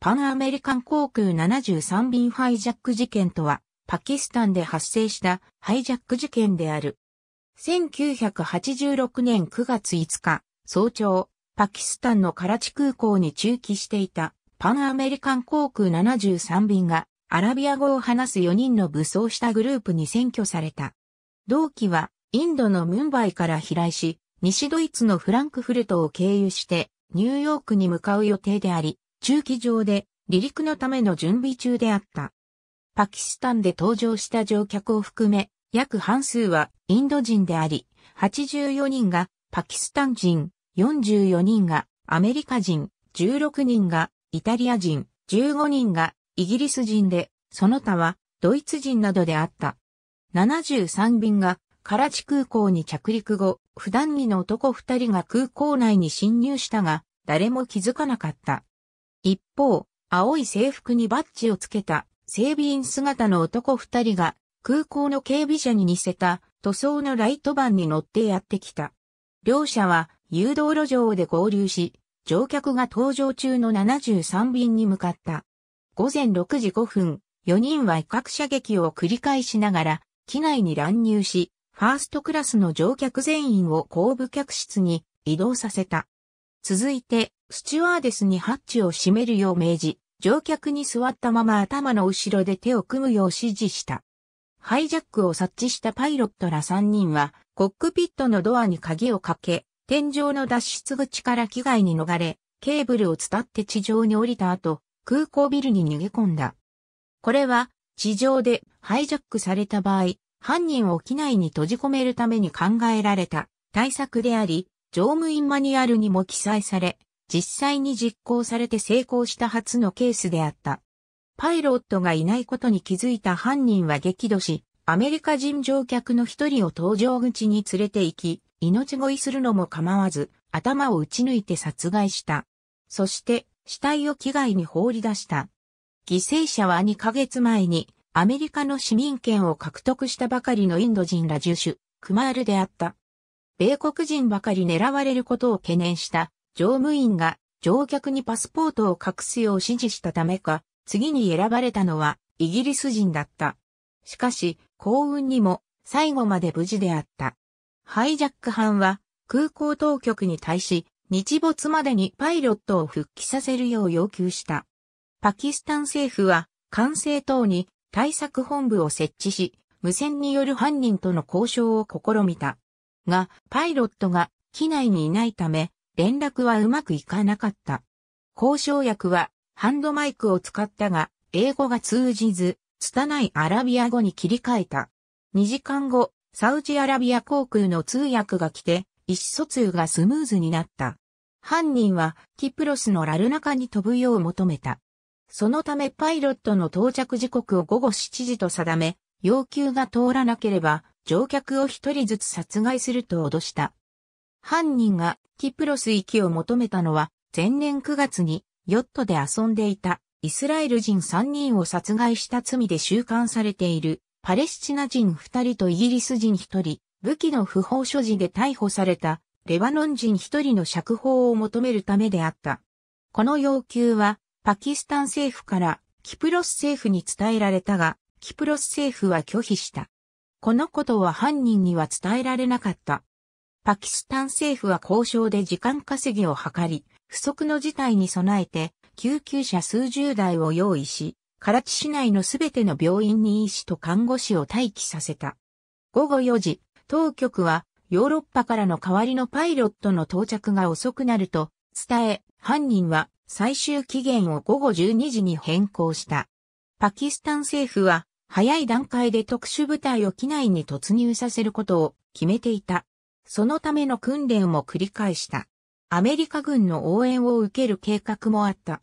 パンアメリカン航空73便ハイジャック事件とは、パキスタンで発生したハイジャック事件である。1986年9月5日、早朝、パキスタンのカラチ空港に駐機していたパンアメリカン航空73便がアラビア語を話す4人の武装したグループに占拠された。同機はインドのムンバイから飛来し、西ドイツのフランクフルトを経由してニューヨークに向かう予定であり、駐機場で離陸のための準備中であった。パキスタンで搭乗した乗客を含め、約半数はインド人であり、84人がパキスタン人、44人がアメリカ人、16人がイタリア人、15人がイギリス人で、その他はドイツ人などであった。73便がカラチ空港に着陸後、普段着の男2人が空港内に侵入したが、誰も気づかなかった。一方、青い制服にバッジをつけた整備員姿の男二人が空港の警備車に似せた塗装のライトバンに乗ってやってきた。両者は誘導路上で合流し、乗客が搭乗中の73便に向かった。午前6時5分、4人は威嚇射撃を繰り返しながら、機内に乱入し、ファーストクラスの乗客全員を後部客室に移動させた。続いて、スチュワーデスにハッチを閉めるよう命じ、乗客に座ったまま頭の後ろで手を組むよう指示した。ハイジャックを察知したパイロットら3人は、コックピットのドアに鍵をかけ、天井の脱出口から機外に逃れ、ケーブルを伝って地上に降りた後、空港ビルに逃げ込んだ。これは、地上でハイジャックされた場合、犯人を機内に閉じ込めるために考えられた対策であり、乗務員マニュアルにも記載され、実際に実行されて成功した初のケースであった。パイロットがいないことに気づいた犯人は激怒し、アメリカ人乗客の一人を搭乗口に連れて行き、命乞いするのも構わず、頭を打ち抜いて殺害した。そして、死体を機害に放り出した。犠牲者は2ヶ月前に、アメリカの市民権を獲得したばかりのインド人ら住種、クマールであった。米国人ばかり狙われることを懸念した乗務員が乗客にパスポートを隠すよう指示したためか、次に選ばれたのはイギリス人だった。しかし、幸運にも最後まで無事であった。ハイジャック班は空港当局に対し、日没までにパイロットを復帰させるよう要求した。パキスタン政府は管制等に対策本部を設置し、無線による犯人との交渉を試みた。が、パイロットが機内にいないため、連絡はうまくいかなかった。交渉役はハンドマイクを使ったが、英語が通じず、拙いアラビア語に切り替えた。2時間後、サウジアラビア航空の通訳が来て、意思疎通がスムーズになった。犯人はキプロスのラルナカに飛ぶよう求めた。そのためパイロットの到着時刻を午後7時と定め、要求が通らなければ乗客を一人ずつ殺害すると脅した。犯人がキプロス行きを求めたのは、前年9月にヨットで遊んでいたイスラエル人3人を殺害した罪で収監されているパレスチナ人2人とイギリス人1人、武器の不法所持で逮捕されたレバノン人1人の釈放を求めるためであった。この要求はパキスタン政府からキプロス政府に伝えられたが、キプロス政府は拒否した。このことは犯人には伝えられなかった。パキスタン政府は交渉で時間稼ぎを図り、不測の事態に備えて、救急車数十台を用意し、カラチ市内のすべての病院に医師と看護師を待機させた。午後4時、当局はヨーロッパからの代わりのパイロットの到着が遅くなると伝え、犯人は最終期限を午後12時に変更した。パキスタン政府は早い段階で特殊部隊を機内に突入させることを決めていた。そのための訓練も繰り返した。アメリカ軍の応援を受ける計画もあった。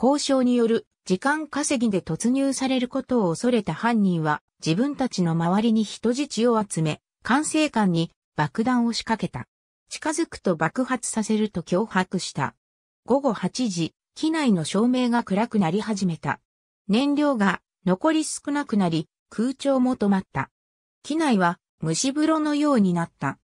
交渉による時間稼ぎで突入されることを恐れた犯人は自分たちの周りに人質を集め、管制官に爆弾を仕掛けた。近づくと爆発させると脅迫した。午後8時、機内の照明が暗くなり始めた。燃料が残り少なくなり、空調も止まった。機内は蒸し風呂のようになった。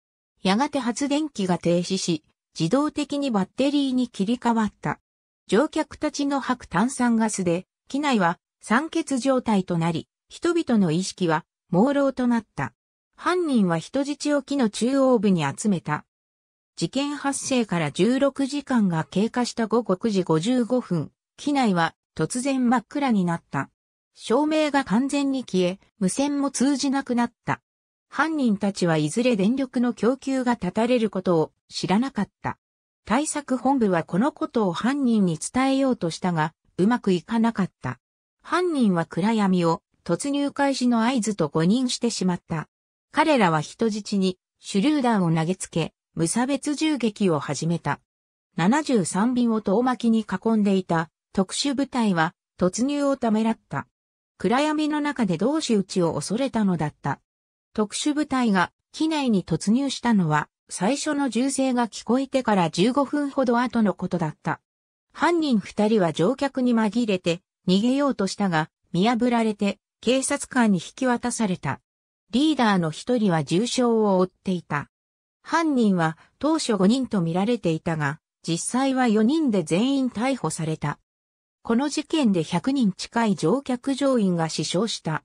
やがて発電機が停止し、自動的にバッテリーに切り替わった。乗客たちの吐く炭酸ガスで、機内は酸欠状態となり、人々の意識は朦朧となった。犯人は人質を木の中央部に集めた。事件発生から16時間が経過した午後9時55分、機内は突然真っ暗になった。照明が完全に消え、無線も通じなくなった。犯人たちはいずれ電力の供給が断たれることを知らなかった。対策本部はこのことを犯人に伝えようとしたが、うまくいかなかった。犯人は暗闇を突入開始の合図と誤認してしまった。彼らは人質に手榴弾を投げつけ、無差別銃撃を始めた。73便を遠巻きに囲んでいた特殊部隊は突入をためらった。暗闇の中で同士打ちを恐れたのだった。特殊部隊が機内に突入したのは、最初の銃声が聞こえてから15分ほど後のことだった。犯人二人は乗客に紛れて逃げようとしたが、見破られて警察官に引き渡された。リーダーの一人は重傷を負っていた。犯人は当初5人と見られていたが、実際は4人で全員逮捕された。この事件で100人近い乗客乗員が死傷した。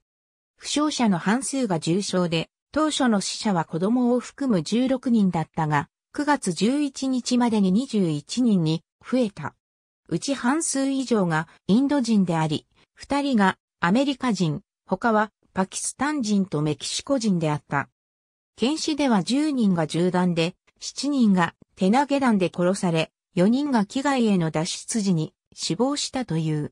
負傷者の半数が重傷で、当初の死者は子供を含む16人だったが、9月11日までに21人に増えた。うち半数以上がインド人であり、2人がアメリカ人、他はパキスタン人とメキシコ人であった。検視では10人が銃弾で、7人が手投げ弾で殺され、4人が危害への脱出時に死亡したという。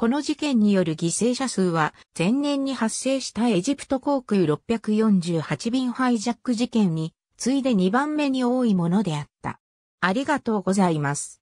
この事件による犠牲者数は、前年に発生したエジプト航空648便ハイジャック事件に、次いで2番目に多いものであった。ありがとうございます。